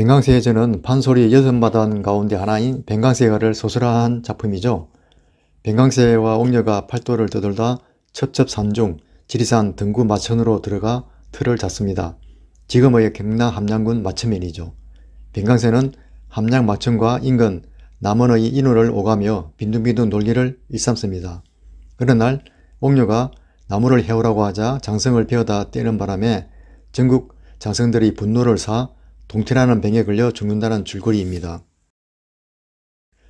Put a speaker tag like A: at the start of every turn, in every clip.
A: b 강세해전은 판소리 여섯 마단 가운데 하나인 b 강세가를 소설화한 작품이죠. b 강세와 옥녀가 팔도를 떠돌다 첩첩산중 지리산 등구 마천으로 들어가 틀을 잡습니다. 지금의 경남 함양군 마천면이죠. 뱅강세는 함양 마천과 인근 남원의 인호를 오가며 빈둥빈둥 논리를 일삼습니다. 그런 날 옥녀가 나무를 해오라고 하자 장성을 베어다 떼는 바람에 전국 장성들이 분노를 사 동태라는 뱅에 걸려 죽는다는 줄거리입니다.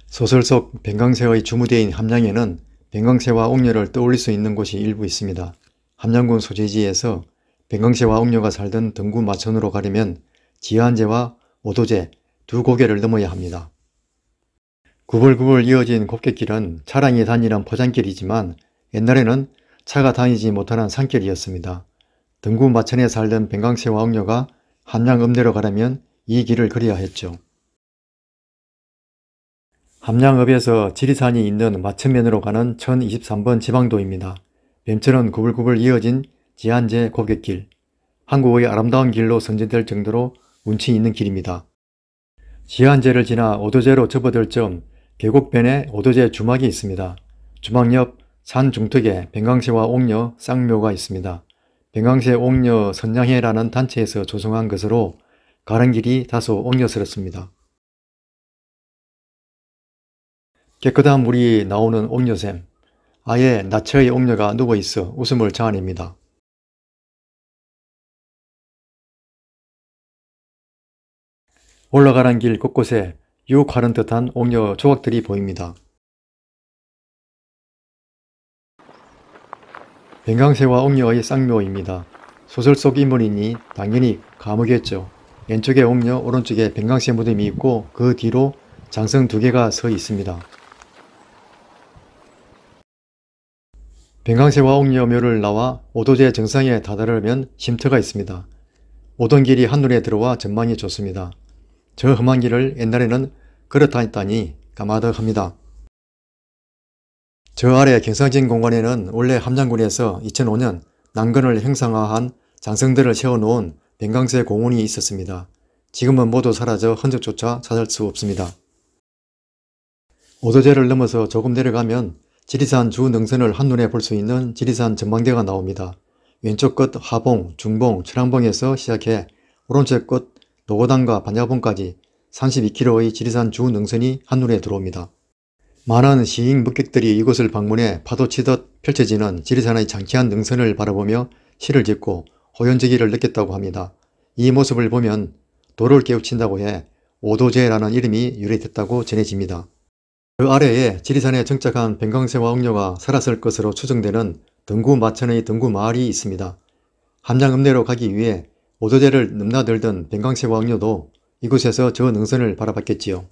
A: 소설 속 뱅강새의 주무대인 함양에는 뱅강새와 옥녀를 떠올릴 수 있는 곳이 일부 있습니다. 함양군 소재지에서 뱅강새와 옥녀가 살던 등구 마천으로 가려면 지한제와 오도제 두 고개를 넘어야 합니다. 구불구불 이어진 곱객길은 차량이 다니는 포장길이지만 옛날에는 차가 다니지 못하는 산길이었습니다. 등구 마천에 살던 뱅강새와 옥녀가 함양읍내로 가려면 이 길을 그려야 했죠. 함양읍에서 지리산이 있는 마천면으로 가는 1023번 지방도입니다. 뱀처럼 구불구불 이어진 지한제 고갯길 한국의 아름다운 길로 선진될 정도로 운치 있는 길입니다. 지한제를 지나 오도제로 접어들 점 계곡변에 오도제 주막이 있습니다. 주막 옆 산 중턱에 ben강새와 옥녀, 쌍묘가 있습니다. 병강세 옥녀 선양회라는 단체에서 조성한 것으로 가는 길이 다소 옥녀스럽습니다. 깨끗한 물이 나오는 옥녀샘 아예 나 낯의 옥녀가 누워있어 웃음을 자아냅니다. 올라가는 길 곳곳에 유혹하는 듯한 옥녀 조각들이 보입니다. 댕강새와 옥녀의 쌍묘입니다. 소설 속 인물이니 당연히 감옥이었죠. 왼쪽에 옥녀, 오른쪽에 뱅강새 무덤이 있고 그 뒤로 장성 두 개가 서 있습니다. 뱅강새와 옥녀묘를 나와 오도제 정상에 다다르면 쉼터가 있습니다. 오던 길이 한눈에 들어와 전망이 좋습니다. 저 험한 길을 옛날에는 걸어다녔다니 까마득합니다. 저 아래 경상진 공간에는 원래 함양군에서 2005년 난건을 형상화한 장성들을 세워놓은 뱅강세 공원이 있었습니다. 지금은 모두 사라져 흔적조차 찾을 수 없습니다. 오도제를 넘어서 조금 내려가면 지리산 주 능선을 한눈에 볼 수 있는 지리산 전망대가 나옵니다. 왼쪽 끝 하봉, 중봉, 철항봉에서 시작해 오른쪽 끝 노고당과 반야봉까지 32km의 지리산 주 능선이 한눈에 들어옵니다. 많은 시인 묵객들이 이곳을 방문해 파도치듯 펼쳐지는 지리산의 장쾌한 능선을 바라보며 시를 짓고 호연제기를 느꼈다고 합니다. 이 모습을 보면 도를 깨우친다고 해 오도제라는 이름이 유래됐다고 전해집니다. 그 아래에 지리산에 정착한 ben강새와 억녀가 살았을 것으로 추정되는 등구 마천의 등구 마을이 있습니다. 함양읍내로 가기 위해 오도제를 넘나들던 ben강새와 억녀도 이곳에서 저 능선을 바라봤겠지요.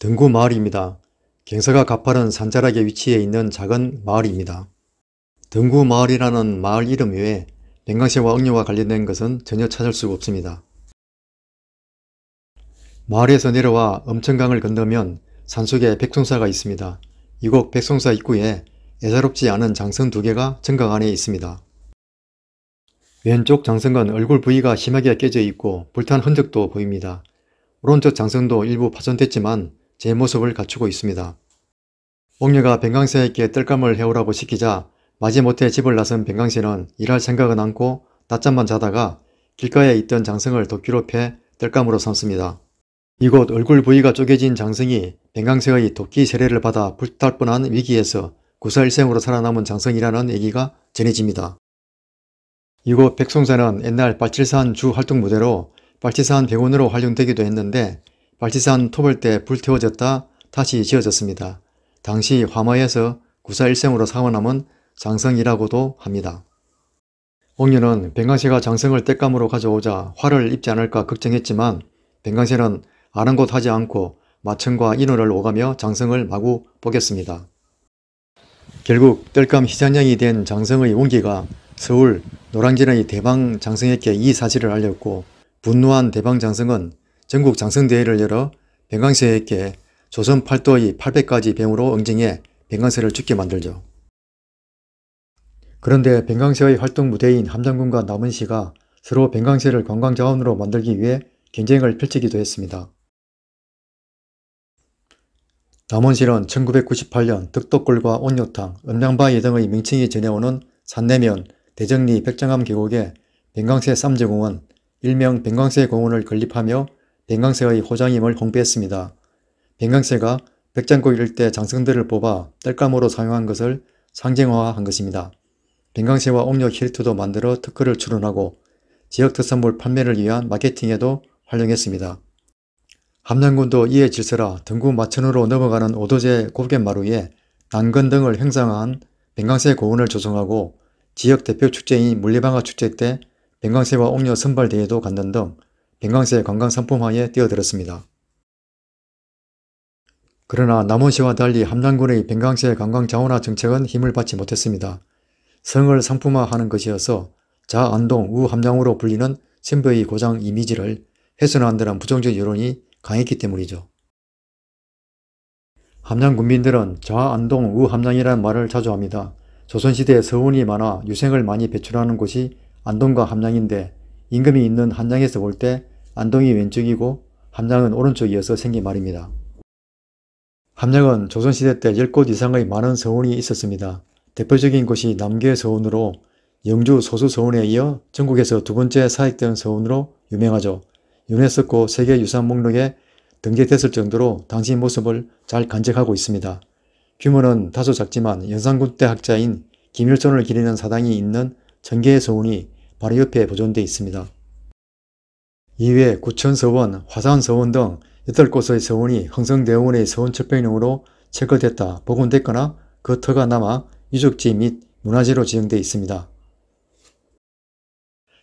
A: 등구 마을입니다. 경사가 가파른 산자락에 위치해 있는 작은 마을입니다. 등구 마을이라는 마을 이름 외에 냉강새와 억류와 관련된 것은 전혀 찾을 수가 없습니다. 마을에서 내려와 엄청강을 건너면 산속에 백송사가 있습니다. 이곳 백송사 입구에 애사롭지 않은 장성두 개가 정각 안에 있습니다. 왼쪽 장성은 얼굴 부위가 심하게 깨져 있고 불탄 흔적도 보입니다. 오른쪽 장성도 일부 파손됐지만 제 모습을 갖추고 있습니다. 옥녀가 뱅강세에게 뜰감을 해오라고 시키자 마지못해 집을 나선 뱅강세는 일할 생각은 않고 낮잠만 자다가 길가에 있던 장승을 도끼로 패 뜰감으로 삼습니다. 이곳 얼굴 부위가 쪼개진 장승이 뱅강세의 도끼 세례를 받아 불탈 뻔한 위기에서 구사일생으로 살아남은 장성이라는 얘기가 전해집니다. 이곳 백송사는 옛날 빨치산 주 활동 무대로 빨치산 병원으로 활용되기도 했는데 발치산 토벌때 불태워졌다 다시 지어졌습니다. 당시 화마에서 구사일생으로 사원함은 장성이라고도 합니다. 옥녀는 뱅강세가 장성을 땔감으로 가져오자 화를 입지 않을까 걱정했지만 뱅강세는 아는곳하지 않고 마천과 인호를 오가며 장성을 마구 보겠습니다. 결국 땔감 희장령이 된 장성의 운기가 서울 노랑진의 대방장성에게 이 사실을 알렸고 분노한 대방장성은 전국 장성대회를 열어 병강세에게 조선 팔도의 800가지 병으로 응징해 병강세를 죽게 만들죠. 그런데 병강세의 활동 무대인 함장군과 남은씨가 서로 병강세를 관광자원으로 만들기 위해 경쟁을 펼치기도 했습니다. 남원실은 1998년 득도골과 온요탕, 음량바위 등의 명칭이 전해오는 산내면 대정리 백정암 계곡에 뱅강세 쌈제공원, 일명 뱅강세 공원을 건립하며 뱅강세의 호장임을 공개했습니다. 뱅강세가 백장고 이를 때 장성들을 뽑아 땔감으로 사용한 것을 상징화한 것입니다. 뱅강세와 옥녀 힐트도 만들어 특허를 출원하고 지역 특산물 판매를 위한 마케팅에도 활용했습니다. 함양군도 이에 질서라 등구 마천으로 넘어가는 오도제 곱갯마루에 난건 등을 행상한 뱅강세 고운을 조성하고 지역 대표 축제인 물리방아 축제 때 뱅강새와 옥녀 선발대회도 갖는 등 뱅강세 관광 상품화에 뛰어들었습니다. 그러나 남원시와 달리 함양군의 뱅강세 관광 자원화 정책은 힘을 받지 못했습니다. 성을 상품화하는 것이어서 자안동 우함량으로 불리는 신부의 고장 이미지를 훼손한다는 부정적 여론이 강했기 때문이죠. 함량 군민들은 좌안동 우함량이라는 말을 자주 합니다. 조선시대에 서원이 많아 유생을 많이 배출하는 곳이 안동과 함량인데 임금이 있는 한양에서 볼때 안동이 왼쪽이고 함량은 오른쪽이어서 생긴 말입니다. 함량은 조선시대 때 10곳 이상의 많은 서원이 있었습니다. 대표적인 곳이 남계 서원으로 영주 소수 서원에 이어 전국에서 두 번째 사익된 서원으로 유명하죠. 유네스코 세계유산 목록에 등재됐을 정도로 당시 모습을 잘 간직하고 있습니다. 규모는 다소 작지만 연산군대 학자인 김일손을 기리는 사당이 있는 전개의 서원이 바로 옆에 보존되어 있습니다. 이외 구천서원, 화산서원 등 여덟 곳의 서원이 흥성대원의 서원철폐령으로체결됐다 복원됐거나 그 터가 남아 유적지 및 문화재로 지정되어 있습니다.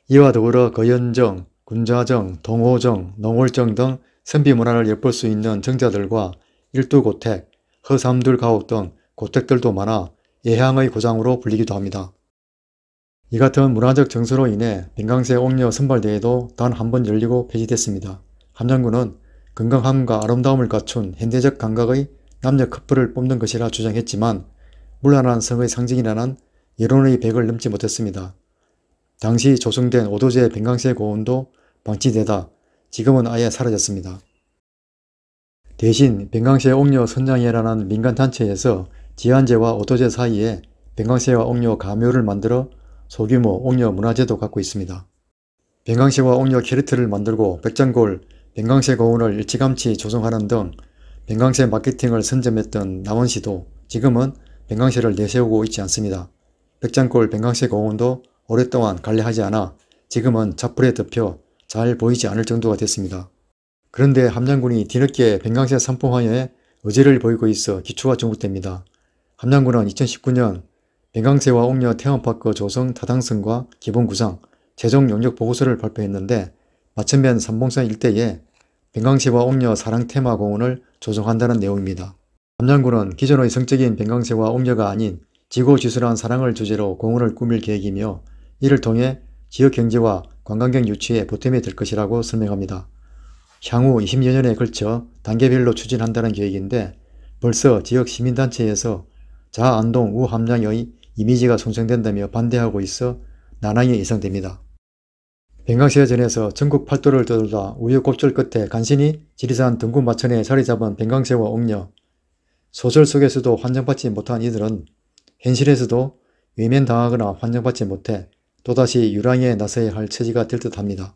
A: 이와 더불어 거연정, 군자정, 동호정, 농월정 등 선비문화를 엿볼 수 있는 정자들과 일두고택, 허삼둘 가옥 등 고택들도 많아 예향의 고장으로 불리기도 합니다. 이 같은 문화적 정서로 인해 민강세 옥녀 선발대회도 단 한 번 열리고 폐지됐습니다. 함양군은 건강함과 아름다움을 갖춘 현대적 감각의 남녀 커플을 뽑는 것이라 주장했지만 물란한 성의 상징이라는 여론의 벽을 넘지 못했습니다. 당시 조성된 오도제 뱅강세 고원도 방치되다 지금은 아예 사라졌습니다. 대신 뱅강세 옥녀 선장회라는 민간단체에서 지한제와 오도제 사이에 뱅강세와 옥녀 가묘를 만들어 소규모 옥녀 문화재도 갖고 있습니다. 뱅강시와 옥녀 캐릭터를 만들고 백장골, 뱅강세 거운을 일찌감치 조성하는 등 뱅강세 마케팅을 선점했던 남원시도 지금은 뱅강세를 내세우고 있지 않습니다. 백장골 뱅강세 거운도 오랫동안 관리하지 않아 지금은 자풀에 덮여 잘 보이지 않을 정도가 됐습니다. 그런데 함양군이 뒤늦게 뱅강세 산포화에 의지를 보이고 있어 기초가 중국됩니다. 함양군은 2019년 뱅강세와 옥녀 태원파크 조성 타당성과 기본구상, 재정 용역 보고서를 발표했는데 마천면 삼봉산 일대에 뱅강세와 옥녀 사랑 테마공원을 조성한다는 내용입니다. 남양구는 기존의 성적인 뱅강세와 옥녀가 아닌 지고지술한 사랑을 주제로 공원을 꾸밀 계획이며 이를 통해 지역 경제와 관광객 유치에 보탬이 될 것이라고 설명합니다. 향후 20여 년에 걸쳐 단계별로 추진한다는 계획인데 벌써 지역 시민단체에서 자안동 우함량의 이미지가 손상된다며 반대하고 있어 난항이 예상됩니다. 뱅강새전에서 전국 팔도를 떠돌다 우여곡절 끝에 간신히 지리산 등군 마천에 자리 잡은 뱅강새와 옥녀. 소설 속에서도 환장받지 못한 이들은 현실에서도 외면당하거나 환장받지 못해 또다시 유랑에 나서야 할 처지가 될 듯합니다.